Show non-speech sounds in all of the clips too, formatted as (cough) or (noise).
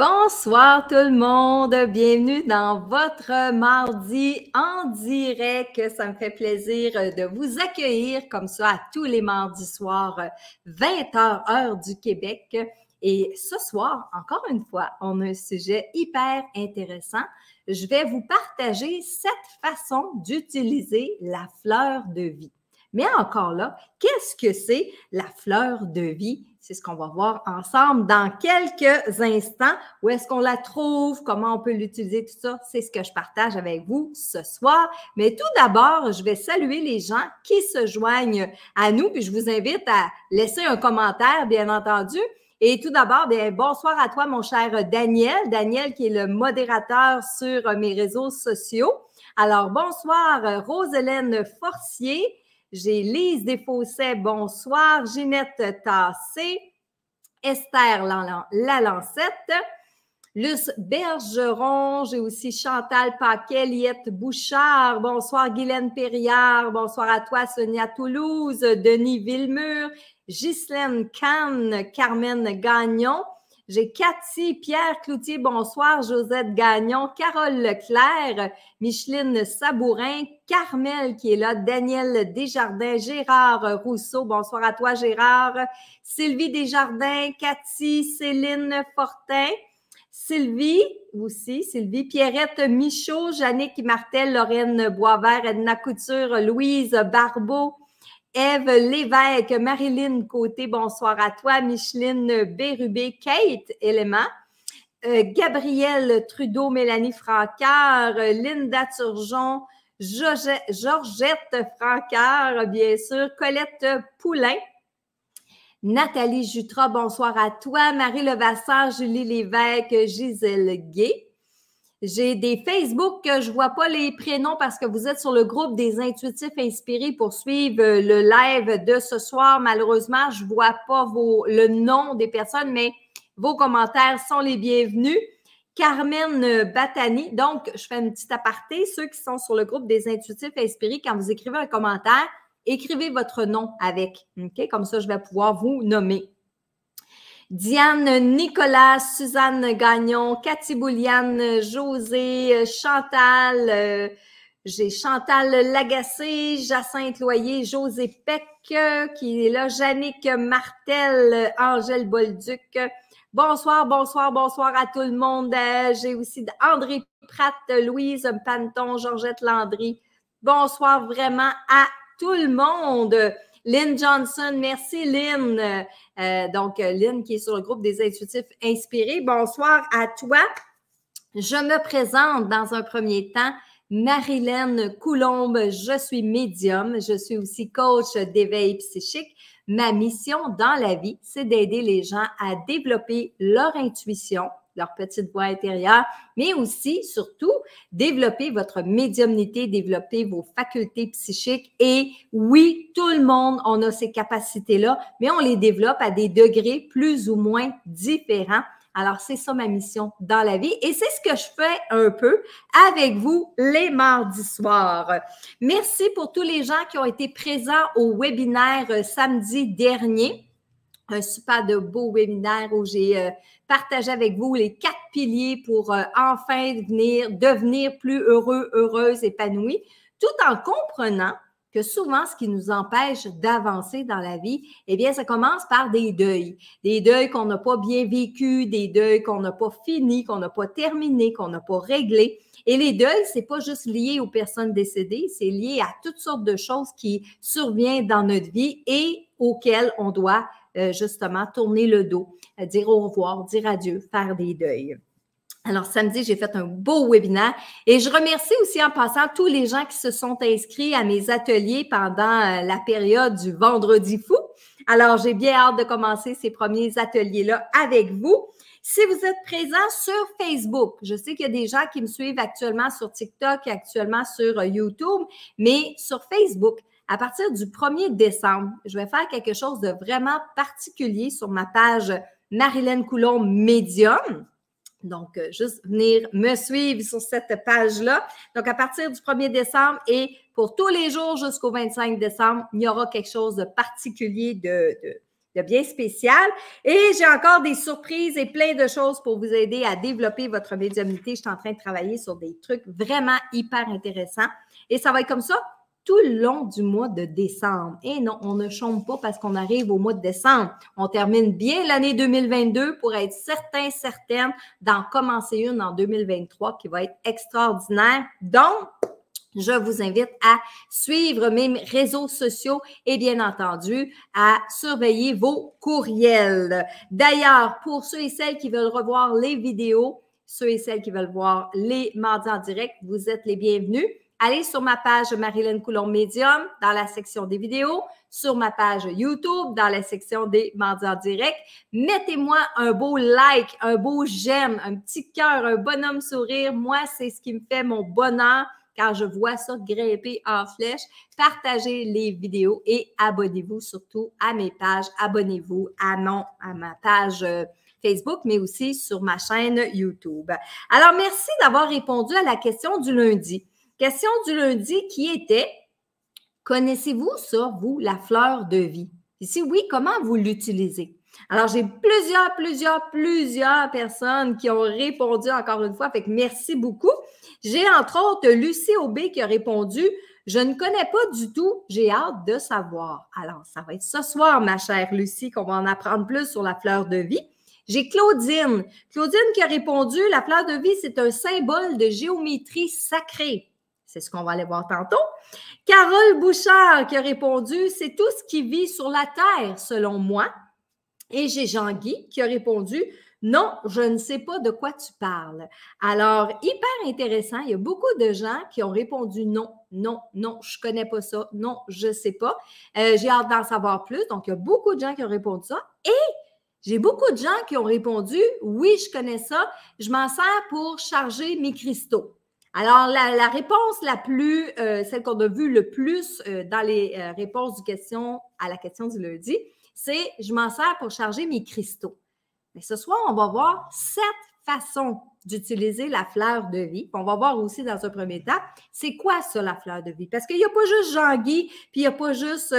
Bonsoir tout le monde, bienvenue dans votre mardi en direct. Ça me fait plaisir de vous accueillir comme ça à tous les mardis soirs, 20h heure du Québec. Et ce soir, encore une fois, on a un sujet hyper intéressant. Je vais vous partager cette façon d'utiliser la fleur de vie. Mais encore là, qu'est-ce que c'est la fleur de vie? C'est ce qu'on va voir ensemble dans quelques instants. Où est-ce qu'on la trouve? Comment on peut l'utiliser? Tout ça, c'est ce que je partage avec vous ce soir. Mais tout d'abord, je vais saluer les gens qui se joignent à nous. Puis je vous invite à laisser un commentaire, bien entendu. Et tout d'abord, bonsoir à toi, mon cher Daniel. Daniel qui est le modérateur sur mes réseaux sociaux. Alors, bonsoir, Roselaine Forcier. J'ai Lise Desfossés, bonsoir. Ginette Tassé. Esther Lalancette. Luce Bergeron, j'ai aussi Chantal Paquet, Liette Bouchard, bonsoir Guylaine Perriard, bonsoir à toi Sonia Toulouse, Denis Villemur, Ghislaine Kahn, Carmen Gagnon, j'ai Cathy, Pierre Cloutier, bonsoir, Josette Gagnon, Carole Leclerc, Micheline Sabourin, Carmel qui est là, Daniel Desjardins, Gérard Rousseau, bonsoir à toi Gérard, Sylvie Desjardins, Cathy, Céline Fortin. Sylvie aussi, Sylvie, Pierrette Michaud, Jannick Martel, Lorraine Boisvert, Edna Couture, Louise Barbeau, Eve Lévesque, Marilyn Côté, bonsoir à toi, Micheline Bérubé, Kate Element, euh, Gabrielle Trudeau, Mélanie Francard, Linda Turgeon, Georgette Francard, bien sûr, Colette Poulain, Nathalie Jutra, bonsoir à toi, Marie Levasseur, Julie Lévesque, Gisèle Gay, j'ai des Facebook que je vois pas les prénoms parce que vous êtes sur le groupe des intuitifs inspirés pour suivre euh, le live de ce soir. Malheureusement, je vois pas le nom des personnes, mais vos commentaires sont les bienvenus. Carmen euh, Batani. Donc, je fais une petite aparté. Ceux qui sont sur le groupe des intuitifs inspirés, quand vous écrivez un commentaire, écrivez votre nom avec. Comme ça, je vais pouvoir vous nommer. Diane Nicolas, Suzanne Gagnon, Cathy Bouliane, José, Chantal, euh, j'ai Chantal Lagacé, Jacinthe Loyer, José Peck qui est là, Jannick Martel, Angèle Bolduc. Bonsoir, bonsoir, bonsoir à tout le monde. Euh, j'ai aussi André Pratt, Louise Panton, Georgette Landry. Bonsoir vraiment à tout le monde. Lynn Johnson, merci Lynn. Euh, donc, euh, Lynn qui est sur le groupe des intuitifs inspirés. Bonsoir à toi. Je me présente dans un premier temps. Marilyn Coulombe, je suis médium, je suis aussi coach d'éveil psychique. Ma mission dans la vie, c'est d'aider les gens à développer leur intuition leur petite voix intérieure, mais aussi, surtout, développer votre médiumnité, développer vos facultés psychiques. Et oui, tout le monde, on a ces capacités-là, mais on les développe à des degrés plus ou moins différents. Alors, c'est ça ma mission dans la vie et c'est ce que je fais un peu avec vous les mardis soirs. Merci pour tous les gens qui ont été présents au webinaire euh, samedi dernier un super de beau webinaire où j'ai euh, partagé avec vous les quatre piliers pour euh, enfin devenir plus heureux, heureuse, épanouie, tout en comprenant que souvent, ce qui nous empêche d'avancer dans la vie, eh bien, ça commence par des deuils. Des deuils qu'on n'a pas bien vécu, des deuils qu'on n'a pas fini, qu'on n'a pas terminé, qu'on n'a pas réglé. Et les deuils, c'est pas juste lié aux personnes décédées, c'est lié à toutes sortes de choses qui surviennent dans notre vie et auxquelles on doit euh, justement tourner le dos, euh, dire au revoir, dire adieu, faire des deuils. Alors, samedi, j'ai fait un beau webinaire et je remercie aussi en passant tous les gens qui se sont inscrits à mes ateliers pendant euh, la période du vendredi fou. Alors, j'ai bien hâte de commencer ces premiers ateliers-là avec vous. Si vous êtes présent sur Facebook, je sais qu'il y a des gens qui me suivent actuellement sur TikTok, actuellement sur YouTube, mais sur Facebook, à partir du 1er décembre, je vais faire quelque chose de vraiment particulier sur ma page Marilyn Coulomb Medium. Donc, euh, juste venir me suivre sur cette page-là. Donc, à partir du 1er décembre et pour tous les jours jusqu'au 25 décembre, il y aura quelque chose de particulier, de, de bien spécial. Et j'ai encore des surprises et plein de choses pour vous aider à développer votre médiumnité. Je suis en train de travailler sur des trucs vraiment hyper intéressants. Et ça va être comme ça tout le long du mois de décembre. Et non, on ne chôme pas parce qu'on arrive au mois de décembre. On termine bien l'année 2022 pour être certain, certaine d'en commencer une en 2023 qui va être extraordinaire. Donc, je vous invite à suivre mes réseaux sociaux et bien entendu à surveiller vos courriels. D'ailleurs, pour ceux et celles qui veulent revoir les vidéos, ceux et celles qui veulent voir les mardis en direct, vous êtes les bienvenus allez sur ma page Marilyn Coulomb Medium dans la section des vidéos, sur ma page YouTube dans la section des mendiants directs. Mettez-moi un beau like, un beau j'aime, un petit cœur, un bonhomme sourire. Moi, c'est ce qui me fait mon bonheur quand je vois ça grimper en flèche. Partagez les vidéos et abonnez-vous surtout à mes pages. Abonnez-vous à mon, à ma page. Euh, Facebook, mais aussi sur ma chaîne YouTube. Alors, merci d'avoir répondu à la question du lundi. Question du lundi qui était Connaissez-vous ça, vous, la fleur de vie? Et si oui, comment vous l'utilisez? Alors, j'ai plusieurs, plusieurs, plusieurs personnes qui ont répondu encore une fois. Fait que merci beaucoup. J'ai entre autres Lucie Aubé qui a répondu Je ne connais pas du tout, j'ai hâte de savoir. Alors, ça va être ce soir, ma chère Lucie, qu'on va en apprendre plus sur la fleur de vie. J'ai Claudine. Claudine qui a répondu La fleur de vie, c'est un symbole de géométrie sacrée. C'est ce qu'on va aller voir tantôt. Carole Bouchard qui a répondu C'est tout ce qui vit sur la terre, selon moi. Et j'ai Jean-Guy qui a répondu non, je ne sais pas de quoi tu parles. Alors, hyper intéressant. Il y a beaucoup de gens qui ont répondu non, non, non, je ne connais pas ça, non, je ne sais pas. Euh, j'ai hâte d'en savoir plus. Donc, il y a beaucoup de gens qui ont répondu ça. Et j'ai beaucoup de gens qui ont répondu oui, je connais ça, je m'en sers pour charger mes cristaux. Alors, la, réponse la plus, euh, celle qu'on a vue le plus euh, dans les euh, réponses du question, à la question du lundi, c'est je m'en sers pour charger mes cristaux. Mais ce soir, on va voir sept façons d'utiliser la fleur de vie. on va voir aussi dans un premier temps, c'est quoi ça, la fleur de vie? Parce qu'il n'y a pas juste Jean-Guy, puis il n'y a pas juste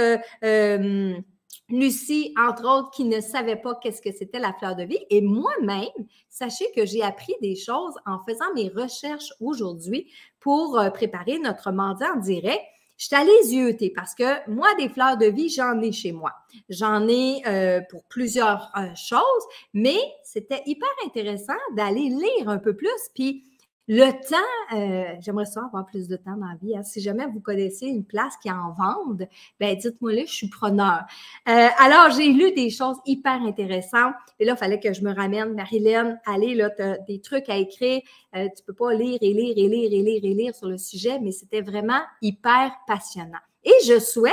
Lucie, entre autres, qui ne savait pas qu'est-ce que c'était la fleur de vie. Et moi-même, sachez que j'ai appris des choses en faisant mes recherches aujourd'hui pour euh, préparer notre mandat en direct. Je t'allais yeux yeuter parce que moi, des fleurs de vie, j'en ai chez moi. J'en ai euh, pour plusieurs euh, choses, mais c'était hyper intéressant d'aller lire un peu plus. Puis, le temps, euh, j'aimerais ça avoir plus de temps dans la vie. Hein. Si jamais vous connaissez une place qui en vende, ben dites-moi là, je suis preneur. Euh, alors, j'ai lu des choses hyper intéressantes. Et là, il fallait que je me ramène. Marilyn, allez, là, tu as des trucs à écrire. Euh, tu peux pas lire et lire et lire et lire et lire sur le sujet, mais c'était vraiment hyper passionnant. Et je souhaite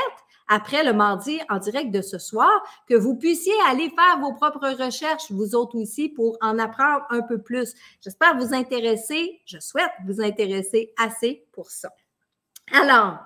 après le mardi en direct de ce soir, que vous puissiez aller faire vos propres recherches, vous autres aussi, pour en apprendre un peu plus. J'espère vous intéresser, je souhaite vous intéresser assez pour ça. Alors,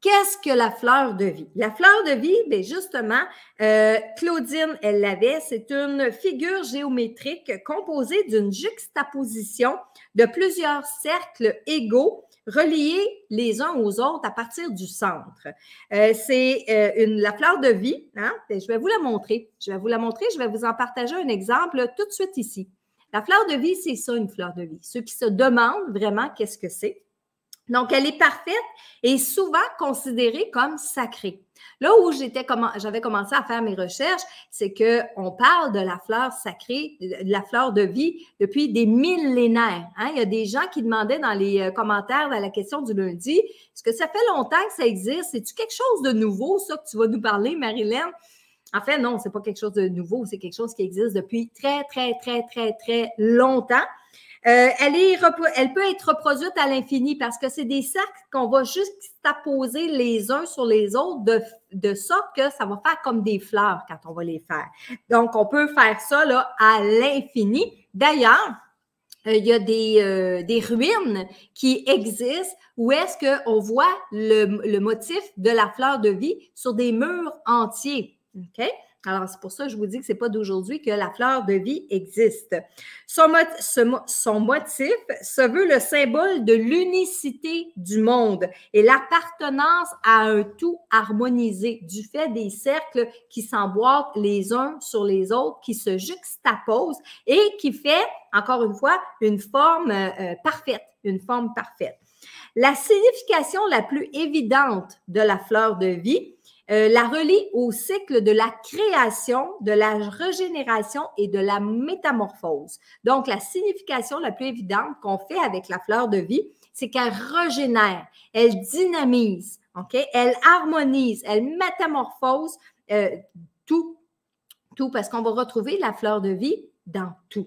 Qu'est-ce que la fleur de vie? La fleur de vie, bien justement, euh, Claudine, elle l'avait, c'est une figure géométrique composée d'une juxtaposition de plusieurs cercles égaux relier les uns aux autres à partir du centre. Euh, c'est euh, une, la fleur de vie. Hein, je vais vous la montrer. Je vais vous la montrer. Je vais vous en partager un exemple tout de suite ici. La fleur de vie, c'est ça, une fleur de vie. Ceux qui se demandent vraiment qu'est-ce que c'est, donc, elle est parfaite et souvent considérée comme sacrée. Là où j'étais, j'avais commencé à faire mes recherches, c'est que on parle de la fleur sacrée, de la fleur de vie depuis des millénaires. Hein. Il y a des gens qui demandaient dans les euh, commentaires à la question du lundi, est-ce que ça fait longtemps que ça existe C'est tu quelque chose de nouveau ça que tu vas nous parler, Marilyn en fait, non, c'est pas quelque chose de nouveau, c'est quelque chose qui existe depuis très, très, très, très, très longtemps. Euh, elle, elle peut être reproduite à l'infini parce que c'est des cercles qu'on va juste apposer les uns sur les autres de, sorte que ça va faire comme des fleurs quand on va les faire. Donc, on peut faire ça là, à l'infini. D'ailleurs, euh, il y a euh, des, ruines qui existent où est-ce qu'on voit le, motif de la fleur de vie sur des murs entiers. Alors, c'est pour ça que je vous dis que ce n'est pas d'aujourd'hui que la fleur de vie existe. Son, son motif se veut le symbole de l'unicité du monde et l'appartenance à un tout harmonisé, du fait des cercles qui s'emboîtent les uns sur les autres, qui se juxtaposent et qui fait, encore une fois, une forme euh, euh, parfaite, une forme parfaite. La signification la plus évidente de la fleur de vie, euh, la relie au cycle de la création, de la régénération et de la métamorphose. Donc, la signification la plus évidente qu'on fait avec la fleur de vie, c'est qu'elle régénère, elle dynamise, elle harmonise, elle métamorphose euh, tout, tout, parce qu'on va retrouver la fleur de vie dans tout.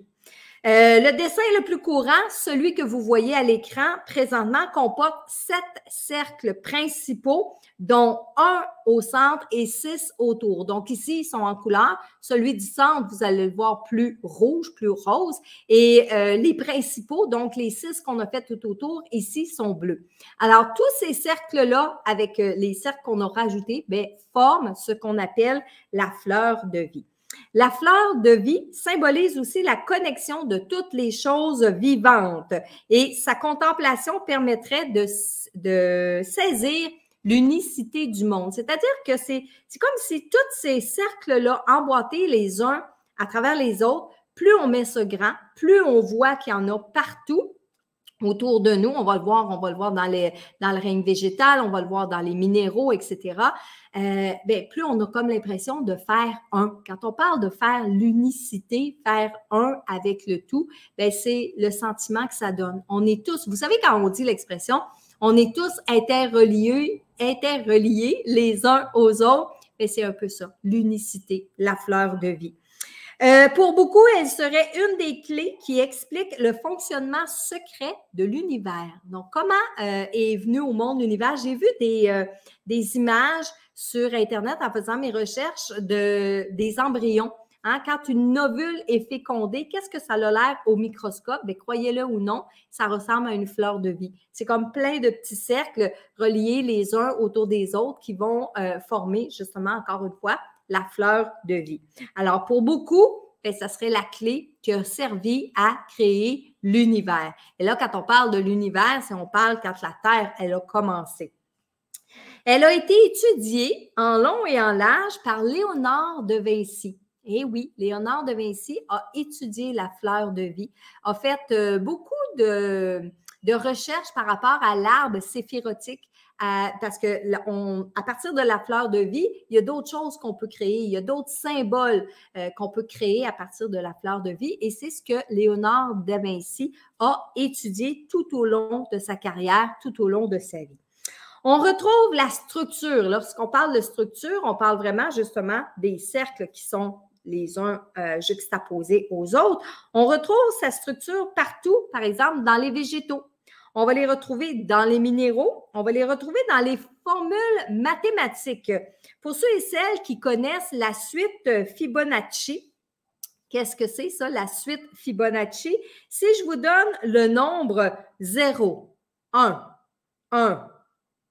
Euh, le dessin le plus courant, celui que vous voyez à l'écran présentement, comporte sept cercles principaux, dont un au centre et six autour. Donc ici, ils sont en couleur. Celui du centre, vous allez le voir plus rouge, plus rose. Et euh, les principaux, donc les six qu'on a fait tout autour, ici, sont bleus. Alors tous ces cercles-là, avec euh, les cercles qu'on a rajoutés, mais ben, forment ce qu'on appelle la fleur de vie. La fleur de vie symbolise aussi la connexion de toutes les choses vivantes et sa contemplation permettrait de, saisir l'unicité du monde. C'est-à-dire que c'est comme si tous ces cercles-là emboîtés les uns à travers les autres, plus on met ce grand, plus on voit qu'il y en a partout autour de nous. On va le voir, on va le voir dans, les, dans le règne végétal, on va le voir dans les minéraux, etc. Euh, ben, plus on a comme l'impression de faire un. Quand on parle de faire l'unicité, faire un avec le tout, ben, c'est le sentiment que ça donne. On est tous, vous savez quand on dit l'expression, on est tous interreliés, interreliés les uns aux autres, ben, c'est un peu ça, l'unicité, la fleur de vie. Euh, pour beaucoup, elle serait une des clés qui explique le fonctionnement secret de l'univers. Donc, comment euh, est venu au monde l'univers? J'ai vu des, euh, des, images sur Internet en faisant mes recherches de, des embryons. Hein. quand une ovule est fécondée, qu'est-ce que ça a l'air au microscope? Mais ben, croyez-le ou non, ça ressemble à une fleur de vie. C'est comme plein de petits cercles reliés les uns autour des autres qui vont former, justement, encore une fois, la fleur de vie. Alors, pour beaucoup, ben, ça serait la clé qui a servi à créer l'univers. Et là, quand on parle de l'univers, c'est on parle quand la Terre, elle a commencé. Elle a été étudiée en long et en large par Léonard de Vinci. Et eh oui, Léonard de Vinci a étudié la fleur de vie, a fait euh, beaucoup de, de recherche par rapport à l'arbre séphirotique. Euh, parce que à partir de la fleur de vie, il y a d'autres choses qu'on peut créer, il y a d'autres symboles euh, qu'on peut créer à partir de la fleur de vie. Et c'est ce que Léonard de Vinci a étudié tout au long de sa carrière, tout au long de sa vie. On retrouve la structure. Lorsqu'on parle de structure, on parle vraiment justement des cercles qui sont les uns euh, juxtaposés aux autres. On retrouve sa structure partout, par exemple dans les végétaux. On va les retrouver dans les minéraux, on va les retrouver dans les formules mathématiques. Pour ceux et celles qui connaissent la suite Fibonacci, qu'est-ce que c'est ça, la suite Fibonacci? Si je vous donne le nombre 0, 1, 1,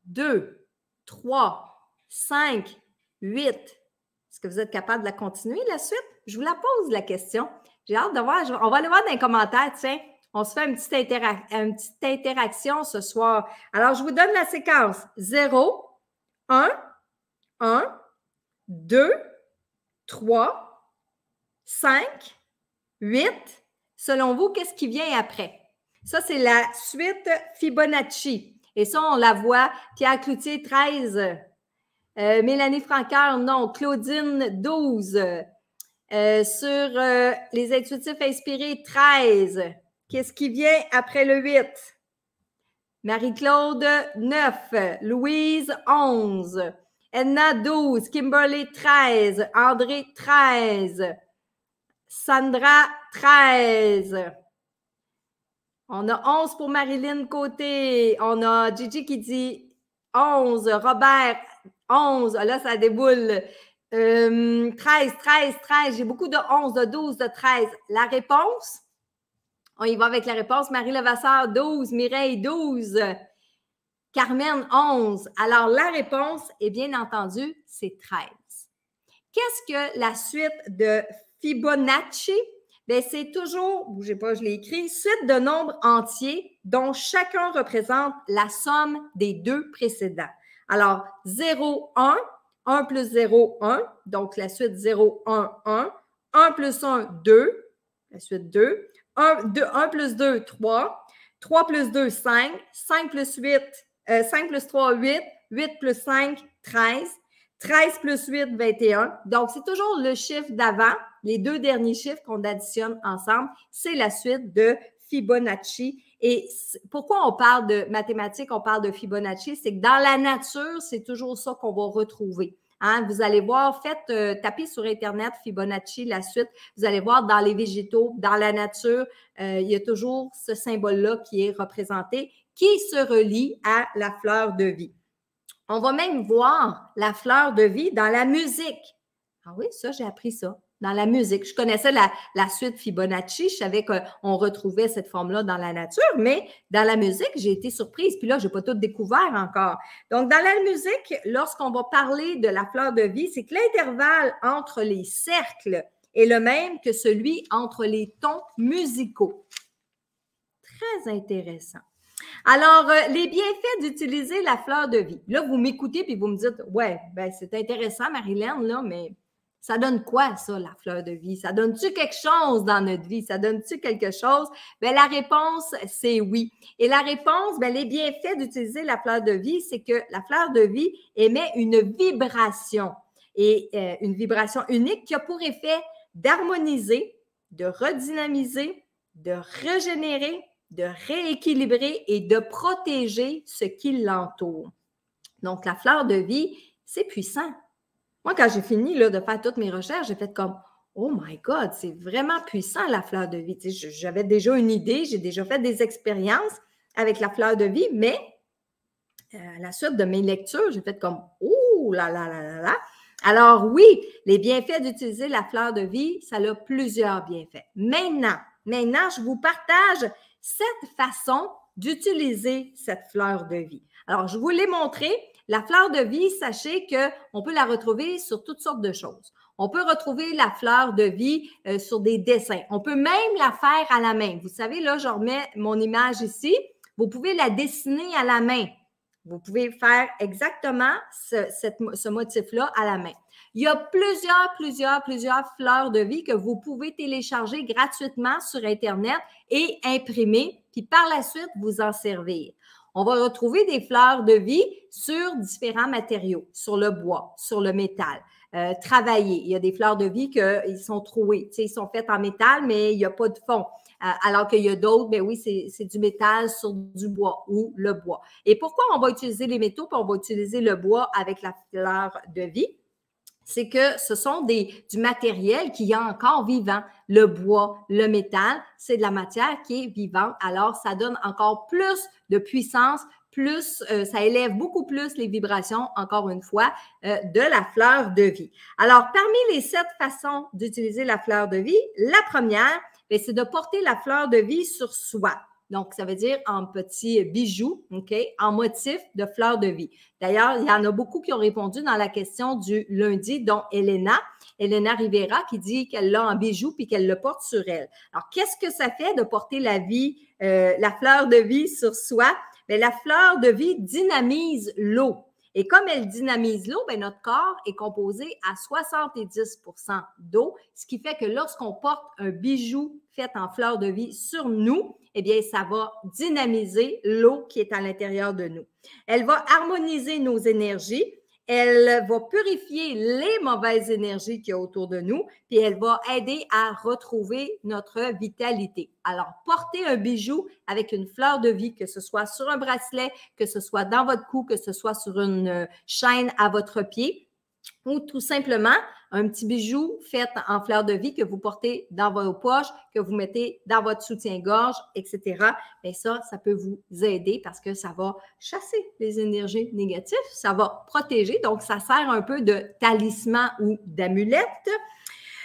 2, 3, 5, 8, est-ce que vous êtes capable de la continuer, la suite? Je vous la pose la question. J'ai hâte de voir. On va aller voir dans les commentaires, tiens. On se fait une petite, petite interaction ce soir. Alors, je vous donne la séquence. 0, 1, 1, 2, 3, 5, 8. Selon vous, qu'est-ce qui vient après? Ça, c'est la suite Fibonacci. Et ça, on la voit. Pierre Cloutier, 13. Euh, Mélanie Francaire, non. Claudine, 12. Euh, sur euh, les intuitifs inspirés, 13. Qu'est-ce qui vient après le 8? Marie-Claude, 9. Louise, 11. Edna, 12. Kimberly, 13. André, 13. Sandra, 13. On a 11 pour Marilyn Côté. On a Gigi qui dit 11. Robert, 11. Ah, là, ça déboule. 13, 13, 13. J'ai beaucoup de 11, de 12, de 13. La réponse? On y va avec la réponse. Marie Levasseur, 12. Mireille, 12. Carmen, 11. Alors, la réponse est bien entendu, c'est 13. Qu'est-ce que la suite de Fibonacci? Ben, c'est toujours, bougez pas, je l'ai écrit, suite de nombres entiers dont chacun représente la somme des deux précédents. Alors, 0, 1, 1 plus 0, 1, donc la suite 0, 1, 1, 1 plus 1, 2, la suite 2, 1, 1 plus 2, 3. 3 plus 2, 5. 5 8, 5 plus 3, 8. 8 plus 5, 13. 13 plus 8, 21. Donc, c'est toujours le chiffre d'avant, les deux derniers chiffres qu'on additionne ensemble. C'est la suite de Fibonacci. Et pourquoi on parle de mathématiques, on parle de Fibonacci, c'est que dans la nature, c'est toujours ça qu'on va retrouver. Hein. Vous allez voir, faites euh, taper sur Internet Fibonacci la suite. Vous allez voir dans les végétaux, dans la nature, euh, il y a toujours ce symbole-là qui est représenté, qui se relie à la fleur de vie. On va même voir la fleur de vie dans la musique. Ah oui, ça, j'ai appris ça dans la musique. Je connaissais la, suite Fibonacci, je savais qu'on retrouvait cette forme-là dans la nature, mais dans la musique, j'ai été surprise. Puis là, je n'ai pas tout découvert encore. Donc, dans la musique, lorsqu'on va parler de la fleur de vie, c'est que l'intervalle entre les cercles est le même que celui entre les tons musicaux. Très intéressant. Alors, euh, les bienfaits d'utiliser la fleur de vie. Là, vous m'écoutez puis vous me dites, ouais, ben, c'est intéressant, Marilyn, là, mais ça donne quoi, ça, la fleur de vie? Ça donne-tu quelque chose dans notre vie? Ça donne-tu quelque chose? Bien, la réponse, c'est oui. Et la réponse, bien, les bienfaits d'utiliser la fleur de vie, c'est que la fleur de vie émet une vibration et euh, une vibration unique qui a pour effet d'harmoniser, de redynamiser, de régénérer, de rééquilibrer et de protéger ce qui l'entoure. Donc, la fleur de vie, c'est puissant. Moi, quand j'ai fini là, de faire toutes mes recherches, j'ai fait comme Oh my God, c'est vraiment puissant la fleur de vie. J'avais déjà une idée, j'ai déjà fait des expériences avec la fleur de vie, mais euh, à la suite de mes lectures, j'ai fait comme Oh là là là là là. Alors oui, les bienfaits d'utiliser la fleur de vie, ça a plusieurs bienfaits. Maintenant, maintenant, je vous partage cette façon d'utiliser cette fleur de vie. Alors, je vous l'ai montré. La fleur de vie, sachez qu'on peut la retrouver sur toutes sortes de choses. On peut retrouver la fleur de vie euh, sur des dessins. On peut même la faire à la main. Vous savez, là, je remets mon image ici. Vous pouvez la dessiner à la main. Vous pouvez faire exactement ce, motif-là à la main. Il y a plusieurs, plusieurs, plusieurs fleurs de vie que vous pouvez télécharger gratuitement sur Internet et imprimer, puis par la suite vous en servir. On va retrouver des fleurs de vie sur différents matériaux, sur le bois, sur le métal. Euh, travailler. Il y a des fleurs de vie qui sont trouées. ils sont faites en métal, mais il n'y a pas de fond. Euh, alors qu'il y a d'autres, mais ben oui, c'est du métal sur du bois ou le bois. Et pourquoi on va utiliser les métaux? Puis on va utiliser le bois avec la fleur de vie c'est que ce sont des, du matériel qui est encore vivant. Le bois, le métal, c'est de la matière qui est vivante. Alors, ça donne encore plus de puissance, plus, euh, ça élève beaucoup plus les vibrations, encore une fois, euh, de la fleur de vie. Alors, parmi les sept façons d'utiliser la fleur de vie, la première, ben, c'est de porter la fleur de vie sur soi. Donc, ça veut dire en petit bijou, OK, en motif de fleur de vie. D'ailleurs, il y en a beaucoup qui ont répondu dans la question du lundi, dont Elena, Elena Rivera, qui dit qu'elle l'a en bijou puis qu'elle le porte sur elle. Alors, qu'est-ce que ça fait de porter la vie, euh, la fleur de vie sur soi? Mais ben, la fleur de vie dynamise l'eau. Et comme elle dynamise l'eau, ben, notre corps est composé à 70 d'eau, ce qui fait que lorsqu'on porte un bijou fait en fleur de vie sur nous, eh bien, ça va dynamiser l'eau qui est à l'intérieur de nous. Elle va harmoniser nos énergies elle va purifier les mauvaises énergies qu'il y a autour de nous, puis elle va aider à retrouver notre vitalité. Alors, portez un bijou avec une fleur de vie, que ce soit sur un bracelet, que ce soit dans votre cou, que ce soit sur une chaîne à votre pied, ou tout simplement un petit bijou fait en fleur de vie que vous portez dans vos poches, que vous mettez dans votre soutien-gorge, etc. Bien, ça, ça peut vous aider parce que ça va chasser les énergies négatives, ça va protéger. Donc, ça sert un peu de talisman ou d'amulette.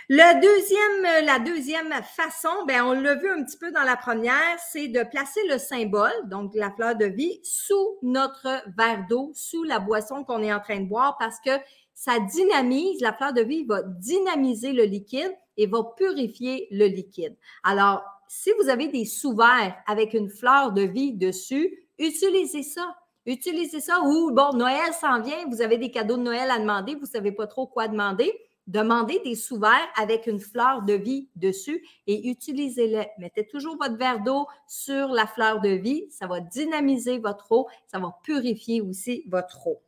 Le deuxième, la deuxième façon, ben on l'a vu un petit peu dans la première, c'est de placer le symbole, donc la fleur de vie, sous notre verre d'eau, sous la boisson qu'on est en train de boire, parce que ça dynamise, la fleur de vie va dynamiser le liquide et va purifier le liquide. Alors, si vous avez des sous-verts avec une fleur de vie dessus, utilisez ça. Utilisez ça ou, bon, Noël s'en vient, vous avez des cadeaux de Noël à demander, vous ne savez pas trop quoi demander. Demandez des sous-verres avec une fleur de vie dessus et utilisez-les. Mettez toujours votre verre d'eau sur la fleur de vie. Ça va dynamiser votre eau. Ça va purifier aussi votre eau.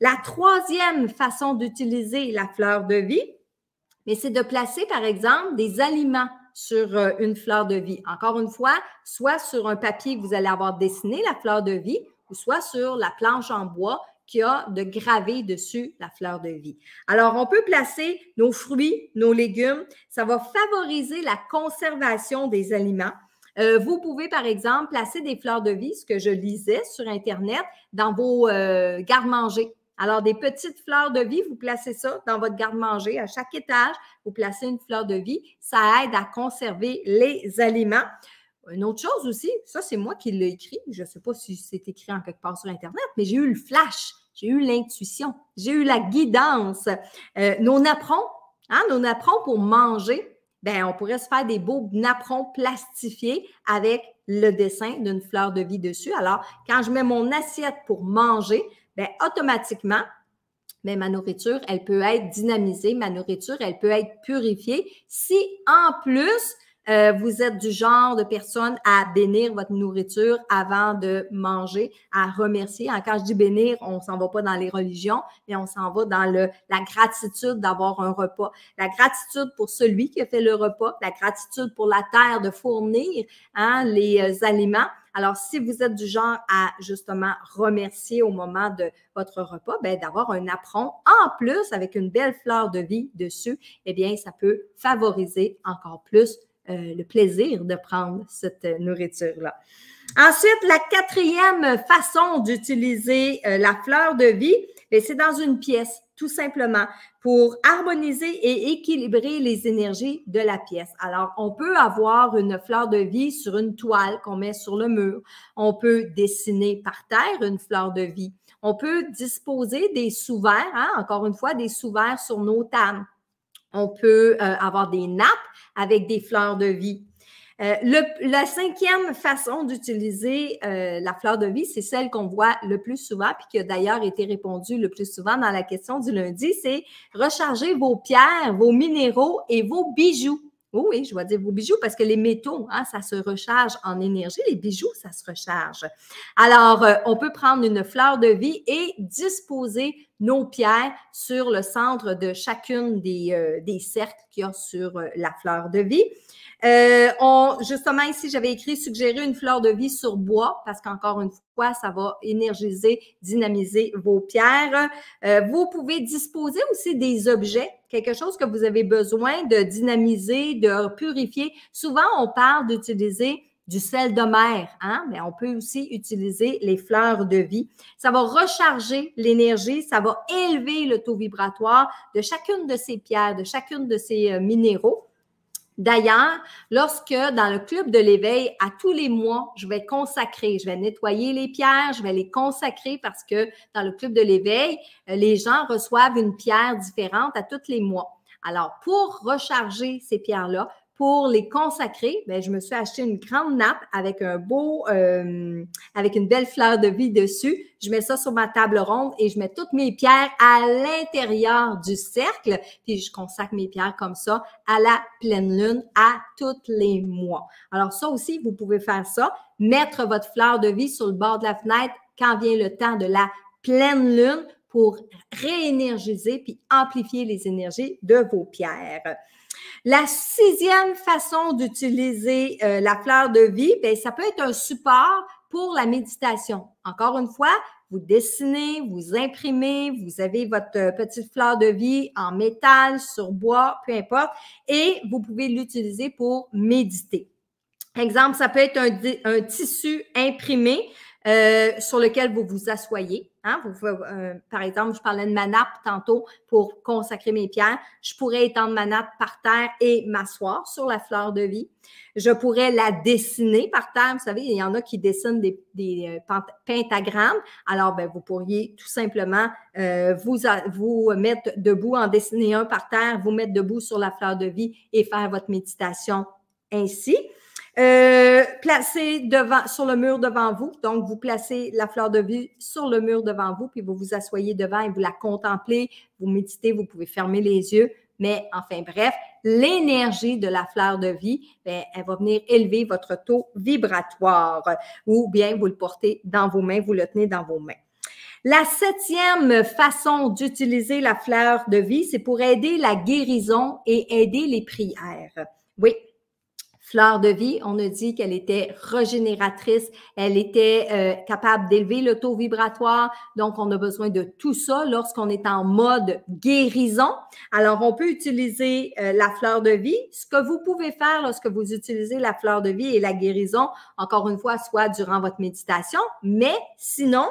La troisième façon d'utiliser la fleur de vie, mais c'est de placer, par exemple, des aliments sur euh, une fleur de vie. Encore une fois, soit sur un papier que vous allez avoir dessiné la fleur de vie, ou soit sur la planche en bois qui a de gravé dessus la fleur de vie. Alors, on peut placer nos fruits, nos légumes. Ça va favoriser la conservation des aliments. Euh, vous pouvez, par exemple, placer des fleurs de vie, ce que je lisais sur Internet, dans vos euh, garde-manger. Alors, des petites fleurs de vie, vous placez ça dans votre garde-manger. À chaque étage, vous placez une fleur de vie. Ça aide à conserver les aliments. Une autre chose aussi, ça, c'est moi qui l'ai écrit. Je ne sais pas si c'est écrit en quelque part sur Internet, mais j'ai eu le flash, j'ai eu l'intuition, j'ai eu la guidance. Euh, nos napperons, hein, nos napperons pour manger, ben, on pourrait se faire des beaux napperons plastifiés avec le dessin d'une fleur de vie dessus. Alors, quand je mets mon assiette pour manger, ben, automatiquement, mais ben, ma nourriture, elle peut être dynamisée, ma nourriture, elle peut être purifiée si en plus euh, vous êtes du genre de personne à bénir votre nourriture avant de manger, à remercier. Hein, quand je dis bénir, on s'en va pas dans les religions, mais on s'en va dans le, la gratitude d'avoir un repas, la gratitude pour celui qui a fait le repas, la gratitude pour la terre de fournir hein, les euh, aliments, alors, si vous êtes du genre à justement remercier au moment de votre repas, ben, d'avoir un apron en plus avec une belle fleur de vie dessus, eh bien, ça peut favoriser encore plus euh, le plaisir de prendre cette nourriture-là. Ensuite, la quatrième façon d'utiliser euh, la fleur de vie, ben, c'est dans une pièce tout simplement pour harmoniser et équilibrer les énergies de la pièce. Alors, on peut avoir une fleur de vie sur une toile qu'on met sur le mur. On peut dessiner par terre une fleur de vie. On peut disposer des sous-verts, hein, encore une fois, des sous-verts sur nos tables. On peut euh, avoir des nappes avec des fleurs de vie. Euh, la cinquième façon d'utiliser euh, la fleur de vie, c'est celle qu'on voit le plus souvent, puis qui a d'ailleurs été répondue le plus souvent dans la question du lundi, c'est recharger vos pierres, vos minéraux et vos bijoux. Oh oui, je vais dire vos bijoux parce que les métaux, hein, ça se recharge en énergie. Les bijoux, ça se recharge. Alors, euh, on peut prendre une fleur de vie et disposer nos pierres sur le centre de chacune des, euh, des cercles qu'il y a sur euh, la fleur de vie. Euh, on, justement, ici, j'avais écrit suggérer une fleur de vie sur bois parce qu'encore une fois, ça va énergiser, dynamiser vos pierres. Euh, vous pouvez disposer aussi des objets, quelque chose que vous avez besoin de dynamiser, de purifier. Souvent, on parle d'utiliser du sel de mer, hein? mais on peut aussi utiliser les fleurs de vie. Ça va recharger l'énergie, ça va élever le taux vibratoire de chacune de ces pierres, de chacune de ces euh, minéraux. D'ailleurs, lorsque dans le club de l'éveil, à tous les mois, je vais consacrer, je vais nettoyer les pierres, je vais les consacrer parce que dans le club de l'éveil, euh, les gens reçoivent une pierre différente à tous les mois. Alors, pour recharger ces pierres-là, pour les consacrer, ben je me suis acheté une grande nappe avec un beau, euh, avec une belle fleur de vie dessus. Je mets ça sur ma table ronde et je mets toutes mes pierres à l'intérieur du cercle. Puis je consacre mes pierres comme ça à la pleine lune, à tous les mois. Alors ça aussi, vous pouvez faire ça. Mettre votre fleur de vie sur le bord de la fenêtre quand vient le temps de la pleine lune pour réénergiser puis amplifier les énergies de vos pierres. La sixième façon d'utiliser euh, la fleur de vie, ben, ça peut être un support pour la méditation. Encore une fois, vous dessinez, vous imprimez, vous avez votre euh, petite fleur de vie en métal, sur bois, peu importe, et vous pouvez l'utiliser pour méditer. Exemple, ça peut être un, tissu imprimé euh, sur lequel vous vous asseyez. Hein, euh, par exemple, je parlais de ma nappe tantôt pour consacrer mes pierres. Je pourrais étendre ma nappe par terre et m'asseoir sur la fleur de vie. Je pourrais la dessiner par terre. Vous savez, il y en a qui dessinent des, euh, pentagrammes. Alors, ben, vous pourriez tout simplement euh, vous, vous mettre debout, en dessiner un par terre, vous mettre debout sur la fleur de vie et faire votre méditation ainsi. Euh, placez devant, sur le mur devant vous. Donc, vous placez la fleur de vie sur le mur devant vous, puis vous vous asseyez devant et vous la contemplez, vous méditez, vous pouvez fermer les yeux. Mais enfin, bref, l'énergie de la fleur de vie, ben, elle va venir élever votre taux vibratoire ou bien vous le portez dans vos mains, vous le tenez dans vos mains. La septième façon d'utiliser la fleur de vie, c'est pour aider la guérison et aider les prières. Oui, fleur de vie. On a dit qu'elle était régénératrice, elle était euh, capable d'élever le taux vibratoire. Donc, on a besoin de tout ça lorsqu'on est en mode guérison. Alors, on peut utiliser euh, la fleur de vie. Ce que vous pouvez faire lorsque vous utilisez la fleur de vie et la guérison, encore une fois, soit durant votre méditation, mais sinon,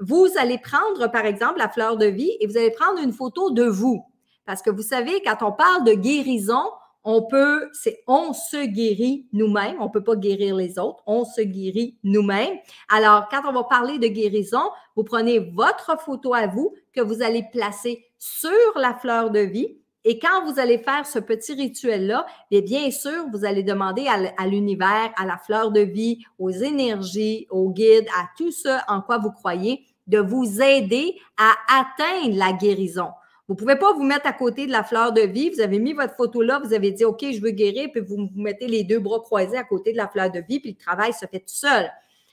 vous allez prendre, par exemple, la fleur de vie et vous allez prendre une photo de vous. Parce que vous savez, quand on parle de guérison, on peut, c'est on se guérit nous-mêmes, on ne peut pas guérir les autres, on se guérit nous-mêmes. Alors, quand on va parler de guérison, vous prenez votre photo à vous que vous allez placer sur la fleur de vie. Et quand vous allez faire ce petit rituel-là, bien, bien sûr, vous allez demander à l'univers, à la fleur de vie, aux énergies, aux guides, à tout ce en quoi vous croyez, de vous aider à atteindre la guérison. Vous ne pouvez pas vous mettre à côté de la fleur de vie. Vous avez mis votre photo là, vous avez dit OK, je veux guérir, puis vous, vous mettez les deux bras croisés à côté de la fleur de vie, puis le travail se fait tout seul.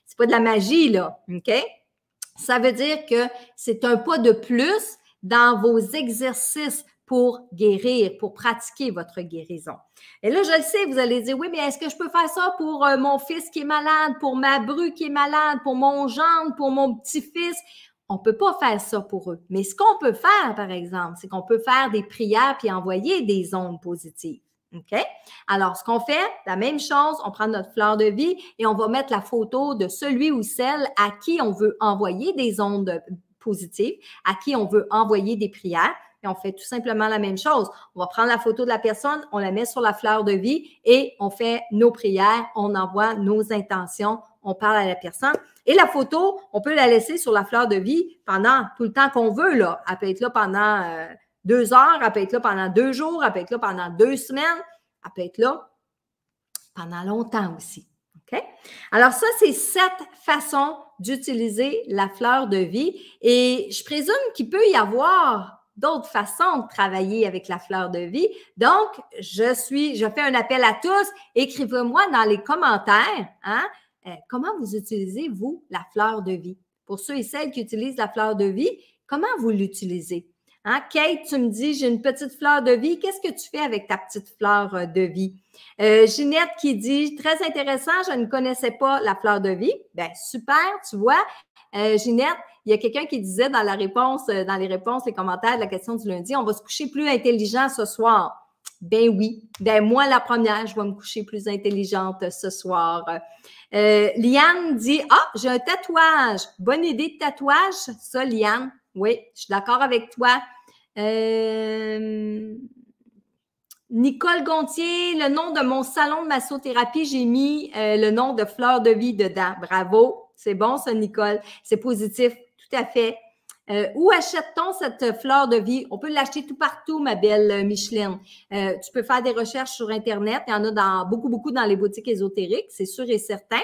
Ce n'est pas de la magie, là. OK? Ça veut dire que c'est un pas de plus dans vos exercices pour guérir, pour pratiquer votre guérison. Et là, je le sais, vous allez dire, oui, mais est-ce que je peux faire ça pour euh, mon fils qui est malade, pour ma bru qui est malade, pour mon gendre, pour mon petit-fils? on peut pas faire ça pour eux. Mais ce qu'on peut faire, par exemple, c'est qu'on peut faire des prières puis envoyer des ondes positives. OK? Alors, ce qu'on fait, la même chose, on prend notre fleur de vie et on va mettre la photo de celui ou celle à qui on veut envoyer des ondes positives, à qui on veut envoyer des prières. Et on fait tout simplement la même chose. On va prendre la photo de la personne, on la met sur la fleur de vie et on fait nos prières, on envoie nos intentions on parle à la personne. Et la photo, on peut la laisser sur la fleur de vie pendant tout le temps qu'on veut. Là. Elle peut être là pendant euh, deux heures, elle peut être là pendant deux jours, elle peut être là pendant deux semaines, elle peut être là pendant longtemps aussi. Alors ça, c'est sept façons d'utiliser la fleur de vie. Et je présume qu'il peut y avoir d'autres façons de travailler avec la fleur de vie. Donc, je suis, je fais un appel à tous. Écrivez-moi dans les commentaires, hein, euh, comment vous utilisez, vous, la fleur de vie? Pour ceux et celles qui utilisent la fleur de vie, comment vous l'utilisez? Hein, Kate, tu me dis, j'ai une petite fleur de vie. Qu'est-ce que tu fais avec ta petite fleur euh, de vie? Euh, Ginette qui dit, très intéressant, je ne connaissais pas la fleur de vie. Ben super, tu vois. Ginette, il y a quelqu'un qui disait dans la réponse, dans les réponses, les commentaires de la question du lundi, on va se coucher plus intelligent ce soir. Ben oui, ben moi la première, je vais me coucher plus intelligente ce soir. Euh, Liane dit Ah, j'ai un tatouage. Bonne idée de tatouage, ça, Liane. Oui, je suis d'accord avec toi. Euh, Nicole Gontier, le nom de mon salon de massothérapie, j'ai mis euh, le nom de Fleur de vie dedans. Bravo. C'est bon, ça, Nicole. C'est positif, tout à fait. Euh, où achète-t-on cette fleur de vie? On peut l'acheter tout partout, ma belle Micheline. Euh, tu peux faire des recherches sur Internet. Il y en a dans, beaucoup, beaucoup dans les boutiques ésotériques, c'est sûr et certain.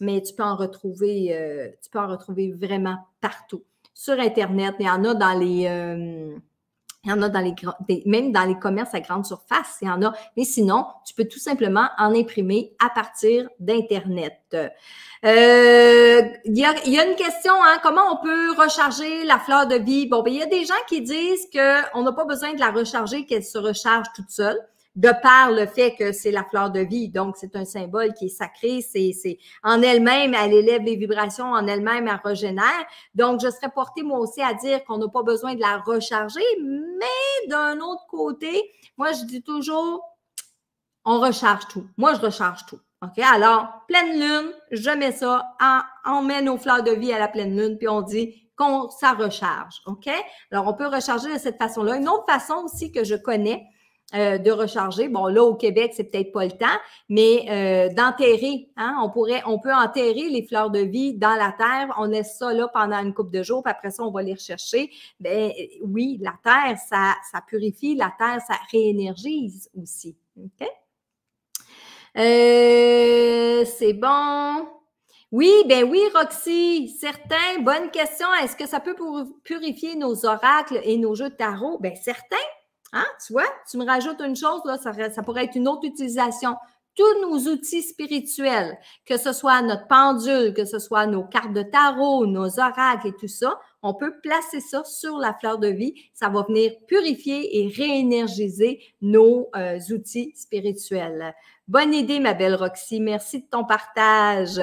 Mais tu peux en retrouver, euh, tu peux en retrouver vraiment partout. Sur Internet, il y en a dans les il y en a dans les, même dans les commerces à grande surface, il y en a. Mais sinon, tu peux tout simplement en imprimer à partir d'Internet. Euh, il, y a, une question, hein, comment on peut recharger la fleur de vie? Bon, bien, il y a des gens qui disent qu'on n'a pas besoin de la recharger, qu'elle se recharge toute seule de par le fait que c'est la fleur de vie. Donc, c'est un symbole qui est sacré. C'est en elle-même, elle élève les vibrations, en elle-même, elle régénère. Donc, je serais portée, moi aussi, à dire qu'on n'a pas besoin de la recharger, mais d'un autre côté, moi, je dis toujours, on recharge tout. Moi, je recharge tout. OK? Alors, pleine lune, je mets ça, on met nos fleurs de vie à la pleine lune, puis on dit qu'on ça recharge. OK? Alors, on peut recharger de cette façon-là. Une autre façon aussi que je connais, euh, de recharger. Bon, là, au Québec, c'est peut-être pas le temps, mais euh, d'enterrer. Hein, on pourrait, on peut enterrer les fleurs de vie dans la terre. On laisse ça là pendant une couple de jours, puis après ça, on va les rechercher. Ben oui, la terre, ça, ça purifie, la terre, ça réénergise aussi. OK? Euh, c'est bon. Oui, ben oui, Roxy, Certains. Bonne question. Est-ce que ça peut purifier nos oracles et nos jeux de tarot? Ben certains. Hein? Tu vois, tu me rajoutes une chose, là, ça, pourrait être une autre utilisation tous nos outils spirituels, que ce soit notre pendule, que ce soit nos cartes de tarot, nos oracles et tout ça, on peut placer ça sur la fleur de vie. Ça va venir purifier et réénergiser nos euh, outils spirituels. Bonne idée, ma belle Roxy. Merci de ton partage.